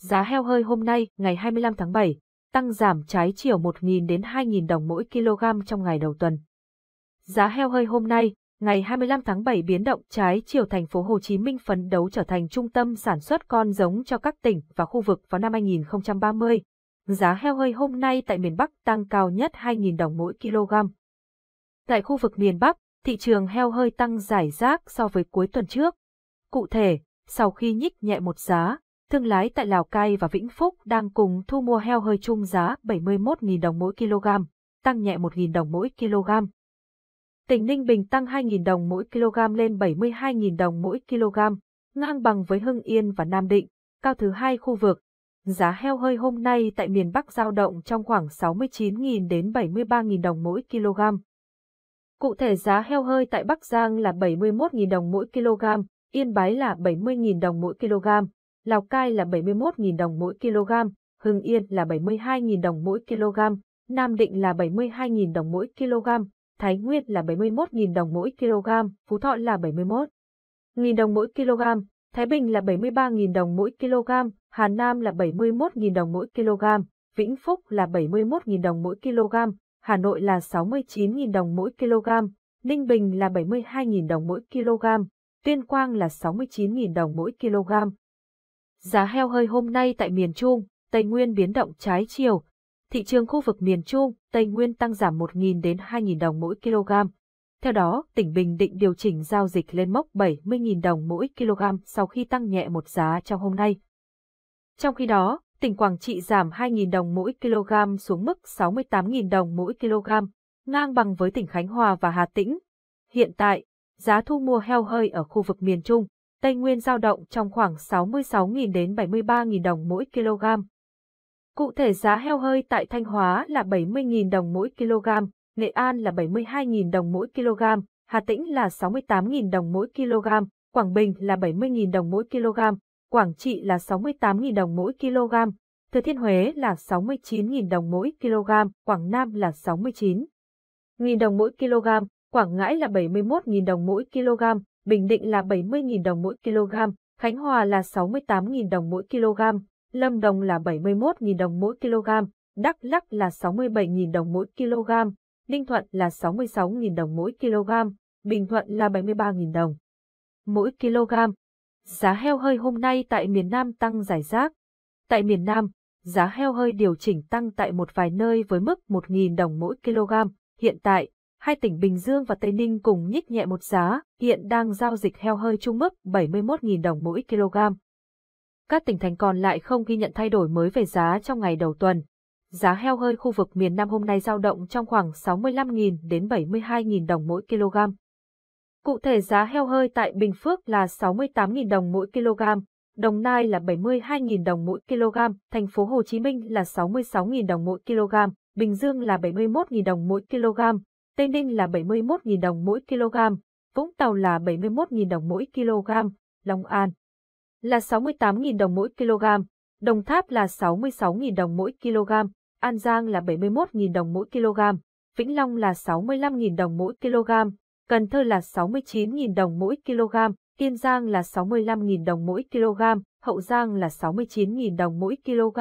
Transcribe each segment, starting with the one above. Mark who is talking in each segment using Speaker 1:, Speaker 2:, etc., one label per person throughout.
Speaker 1: Giá heo hơi hôm nay, ngày 25 tháng 7, tăng giảm trái chiều 1.000 đến 2.000 đồng mỗi kg trong ngày đầu tuần. Giá heo hơi hôm nay, ngày 25 tháng 7 biến động trái chiều thành phố Hồ Chí Minh phấn đấu trở thành trung tâm sản xuất con giống cho các tỉnh và khu vực vào năm 2030. Giá heo hơi hôm nay tại miền Bắc tăng cao nhất 2.000 đồng mỗi kg. Tại khu vực miền Bắc, thị trường heo hơi tăng giải rác so với cuối tuần trước. Cụ thể, sau khi nhích nhẹ một giá, thương lái tại Lào Cai và Vĩnh Phúc đang cùng thu mua heo hơi chung giá 71.000 đồng mỗi kg, tăng nhẹ 1.000 đồng mỗi kg. Tỉnh Ninh Bình tăng 2.000 đồng mỗi kg lên 72.000 đồng mỗi kg, ngang bằng với Hưng Yên và Nam Định, cao thứ hai khu vực. Giá heo hơi hôm nay tại miền Bắc giao động trong khoảng 69.000 đến 73.000 đồng mỗi kg. Cụ thể giá heo hơi tại Bắc Giang là 71.000 đồng mỗi kg, Yên Bái là 70.000 đồng mỗi kg, Lào Cai là 71.000 đồng mỗi kg, Hưng Yên là 72.000 đồng mỗi kg, Nam Định là 72.000 đồng mỗi kg, Thái Nguyên là 71.000 đồng mỗi kg, Phú Thọ là 71.000 đồng mỗi kg, Thái Bình là 73.000 đồng mỗi kg, Hà Nam là 71.000 đồng mỗi kg, Vĩnh Phúc là 71.000 đồng mỗi kg, Hà Nội là 69.000 đồng mỗi kg, Ninh Bình là 72.000 đồng mỗi kg, Tuyên Quang là 69.000 đồng mỗi kg, Giá heo hơi hôm nay tại miền Trung, Tây Nguyên biến động trái chiều. Thị trường khu vực miền Trung, Tây Nguyên tăng giảm 1.000 đến 2.000 đồng mỗi kg. Theo đó, tỉnh Bình Định điều chỉnh giao dịch lên mốc 70.000 đồng mỗi kg sau khi tăng nhẹ một giá trong hôm nay. Trong khi đó, tỉnh Quảng Trị giảm 2.000 đồng mỗi kg xuống mức 68.000 đồng mỗi kg, ngang bằng với tỉnh Khánh Hòa và Hà Tĩnh. Hiện tại, giá thu mua heo hơi ở khu vực miền Trung, Tây Nguyên giao động trong khoảng 66.000 đến 73.000 đồng mỗi kg. Cụ thể giá heo hơi tại Thanh Hóa là 70.000 đồng mỗi kg, Nghệ An là 72.000 đồng mỗi kg, Hà Tĩnh là 68.000 đồng mỗi kg, Quảng Bình là 70.000 đồng mỗi kg, Quảng Trị là 68.000 đồng mỗi kg, Thừa Thiên Huế là 69.000 đồng mỗi kg, Quảng Nam là 69.000 đồng mỗi kg, Quảng Ngãi là 71.000 đồng mỗi kg, Bình Định là 70.000 đồng mỗi kg, Khánh Hòa là 68.000 đồng mỗi kg, Lâm Đồng là 71.000 đồng mỗi kg, Đắk Lắk là 67.000 đồng mỗi kg, Ninh Thuận là 66.000 đồng mỗi kg, Bình Thuận là 73.000 đồng mỗi kg. Giá heo hơi hôm nay tại miền Nam tăng giải rác. Tại miền Nam, giá heo hơi điều chỉnh tăng tại một vài nơi với mức 1.000 đồng mỗi kg. Hiện tại, hai tỉnh Bình Dương và Tây Ninh cùng nhích nhẹ một giá, hiện đang giao dịch heo hơi trung mức 71.000 đồng mỗi kg. Các tỉnh thành còn lại không ghi nhận thay đổi mới về giá trong ngày đầu tuần. Giá heo hơi khu vực miền Nam hôm nay giao động trong khoảng 65.000 đến 72.000 đồng mỗi kg. Cụ thể giá heo hơi tại Bình Phước là 68.000 đồng mỗi kg, Đồng Nai là 72.000 đồng mỗi kg, thành phố Hồ Chí Minh là 66.000 đồng mỗi kg, Bình Dương là 71.000 đồng mỗi kg, Tây Ninh là 71.000 đồng mỗi kg, Vũng Tàu là 71.000 đồng mỗi kg, Long An là 68.000 đồng mỗi kg, Đồng Tháp là 66.000 đồng mỗi kg, An Giang là 71.000 đồng mỗi kg, Vĩnh Long là 65.000 đồng mỗi kg, Cần Thơ là 69.000 đồng mỗi kg, Kiên Giang là 65.000 đồng mỗi kg, Hậu Giang là 69.000 đồng mỗi kg,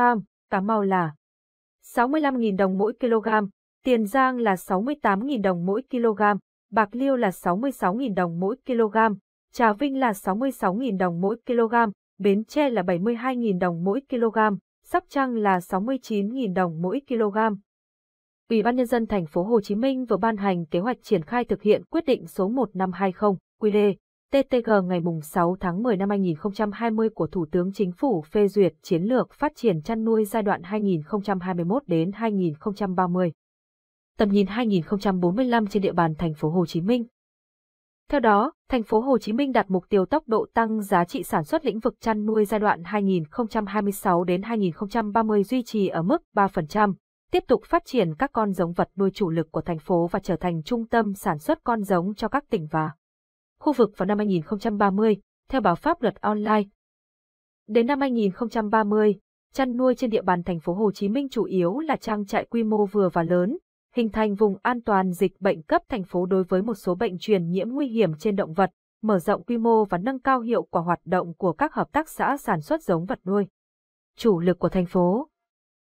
Speaker 1: Cà Mau là 65.000 đồng mỗi kg, Tiền Giang là 68.000 đồng mỗi kg, Bạc Liêu là 66.000 đồng mỗi kg, Trà Vinh là 66.000 đồng mỗi kg, Bến Tre là 72.000 đồng mỗi kg, Sóc Trăng là 69.000 đồng mỗi kg. Ủy ban nhân dân thành phố Hồ Chí Minh vừa ban hành kế hoạch triển khai thực hiện quyết định số 1520 QĐ TTG ngày 6 tháng 10 năm 2020 của Thủ tướng Chính phủ phê duyệt chiến lược phát triển chăn nuôi giai đoạn 2021 đến 2030 tầm nhìn 2045 trên địa bàn thành phố Hồ Chí Minh. Theo đó, thành phố Hồ Chí Minh đặt mục tiêu tốc độ tăng giá trị sản xuất lĩnh vực chăn nuôi giai đoạn 2026 đến 2030 duy trì ở mức 3%, tiếp tục phát triển các con giống vật nuôi chủ lực của thành phố và trở thành trung tâm sản xuất con giống cho các tỉnh và khu vực vào năm 2030, theo báo pháp luật online. Đến năm 2030, chăn nuôi trên địa bàn thành phố Hồ Chí Minh chủ yếu là trang trại quy mô vừa và lớn, hình thành vùng an toàn dịch bệnh cấp thành phố đối với một số bệnh truyền nhiễm nguy hiểm trên động vật, mở rộng quy mô và nâng cao hiệu quả hoạt động của các hợp tác xã sản xuất giống vật nuôi. Chủ lực của thành phố